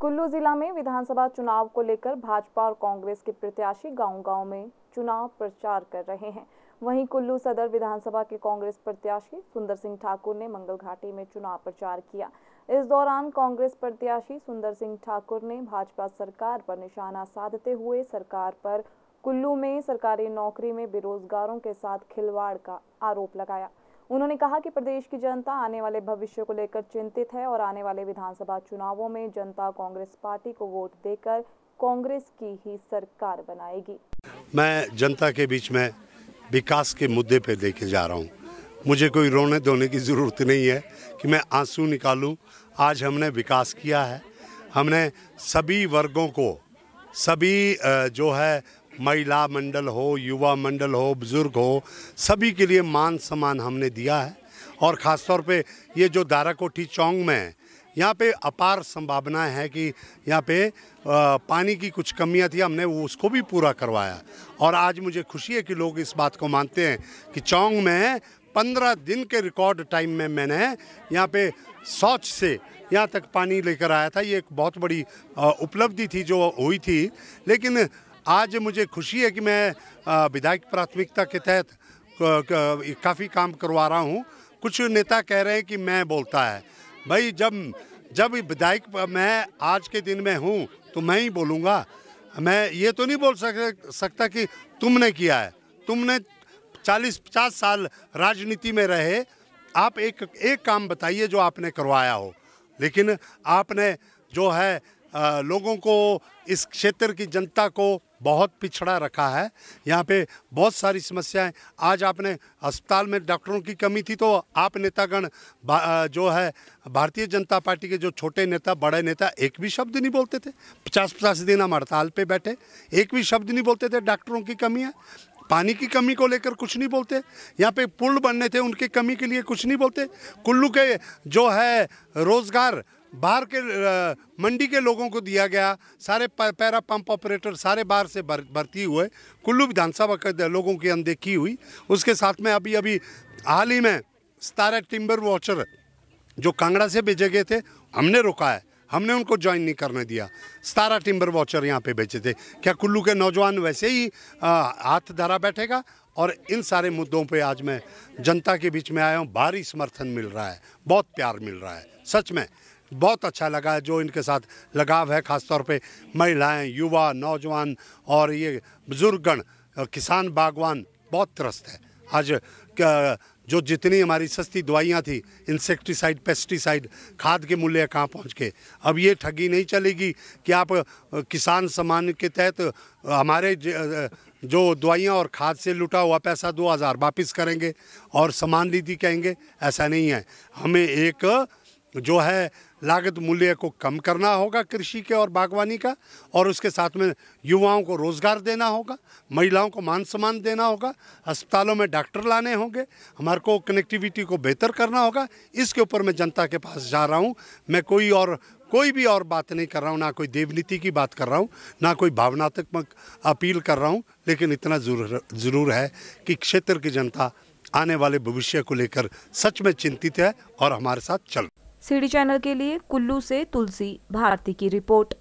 कुल्लू जिला में विधानसभा चुनाव को लेकर भाजपा और कांग्रेस के प्रत्याशी गांव गांव में चुनाव प्रचार कर रहे हैं वहीं कुल्लू सदर विधानसभा के कांग्रेस प्रत्याशी सुंदर सिंह ठाकुर ने मंगल घाटी में चुनाव प्रचार किया इस दौरान कांग्रेस प्रत्याशी सुंदर सिंह ठाकुर ने भाजपा सरकार पर निशाना साधते हुए सरकार पर कुल्लू में सरकारी नौकरी में बेरोजगारों के साथ खिलवाड़ का आरोप लगाया उन्होंने कहा कि प्रदेश की जनता आने वाले भविष्य को लेकर चिंतित है और आने वाले विधानसभा चुनावों में जनता कांग्रेस पार्टी को वोट देकर कांग्रेस की ही सरकार बनाएगी मैं जनता के बीच में विकास के मुद्दे पे लेके जा रहा हूँ मुझे कोई रोने धोने की ज़रूरत नहीं है कि मैं आंसू निकालूं आज हमने विकास किया है हमने सभी वर्गों को सभी जो है महिला मंडल हो युवा मंडल हो बुज़ुर्ग हो सभी के लिए मान सम्मान हमने दिया है और ख़ासतौर पे ये जो दाराकोठी चौंग में है यहाँ पे अपार संभावनाएं हैं कि यहाँ पे पानी की कुछ कमियाँ थी हमने वो उसको भी पूरा करवाया और आज मुझे खुशी है कि लोग इस बात को मानते हैं कि चौंग में पंद्रह दिन के रिकॉर्ड टाइम में मैंने यहाँ पे शौच से यहाँ तक पानी लेकर आया था ये एक बहुत बड़ी उपलब्धि थी जो हुई थी लेकिन आज मुझे खुशी है कि मैं विधायक प्राथमिकता के तहत काफ़ी काम करवा रहा हूँ कुछ नेता कह रहे हैं कि मैं बोलता है भाई जब जब विधायक मैं आज के दिन में हूँ तो मैं ही बोलूँगा मैं ये तो नहीं बोल सक, सकता कि तुमने किया है तुमने 40-50 साल राजनीति में रहे आप एक एक काम बताइए जो आपने करवाया हो लेकिन आपने जो है लोगों को इस क्षेत्र की जनता को बहुत पिछड़ा रखा है यहाँ पे बहुत सारी समस्याएं आज आपने अस्पताल में डॉक्टरों की कमी थी तो आप नेतागण जो है भारतीय जनता पार्टी के जो छोटे नेता बड़े नेता एक भी शब्द नहीं बोलते थे पचास पचास दिन हम हड़ताल पे बैठे एक भी शब्द नहीं बोलते थे डॉक्टरों की कमी है पानी की कमी को लेकर कुछ नहीं बोलते यहाँ पे पुल बनने थे उनकी कमी के लिए कुछ नहीं बोलते कुल्लू के जो है रोज़गार बाहर के मंडी के लोगों को दिया गया सारे पैरा पंप ऑपरेटर सारे बाहर से भर, भर्ती हुए कुल्लू विधानसभा के लोगों की अनदेखी हुई उसके साथ में अभी अभी हाल ही में सतारह टिम्बर वॉचर जो कांगड़ा से भेजे गए थे हमने रोका है हमने उनको ज्वाइन नहीं करने दिया सतारह टिम्बर वॉचर यहाँ पे बेचे थे क्या कुल्लू के नौजवान वैसे ही आ, हाथ धरा बैठेगा और इन सारे मुद्दों पे आज मैं जनता के बीच में आया हूँ भारी समर्थन मिल रहा है बहुत प्यार मिल रहा है सच में बहुत अच्छा लगा है जो इनके साथ लगाव है ख़ासतौर पे महिलाएं युवा नौजवान और ये बुजुर्गगण किसान बागवान बहुत त्रस्त है आज जो जितनी हमारी सस्ती दवाइयाँ थी इंसेक्टिसाइड पेस्टिसाइड खाद के मूल्य कहाँ पहुँच के अब ये ठगी नहीं चलेगी कि आप किसान सम्मान के तहत हमारे जो दवाइयाँ और खाद से लुटा हुआ पैसा दो हज़ार वापस करेंगे और समान नीति कहेंगे ऐसा नहीं है हमें एक तो जो है लागत मूल्य को कम करना होगा कृषि के और बागवानी का और उसके साथ में युवाओं को रोज़गार देना होगा महिलाओं को मान सम्मान देना होगा अस्पतालों में डॉक्टर लाने होंगे हमारे को कनेक्टिविटी को बेहतर करना होगा इसके ऊपर मैं जनता के पास जा रहा हूँ मैं कोई और कोई भी और बात नहीं कर रहा हूँ ना कोई देवनीति की बात कर रहा हूँ ना कोई भावनात्मक अपील कर रहा हूँ लेकिन इतना ज़रूर ज़रूर है कि क्षेत्र की जनता आने वाले भविष्य को लेकर सच में चिंतित है और हमारे साथ चल सीडी चैनल के लिए कुल्लू से तुलसी भारती की रिपोर्ट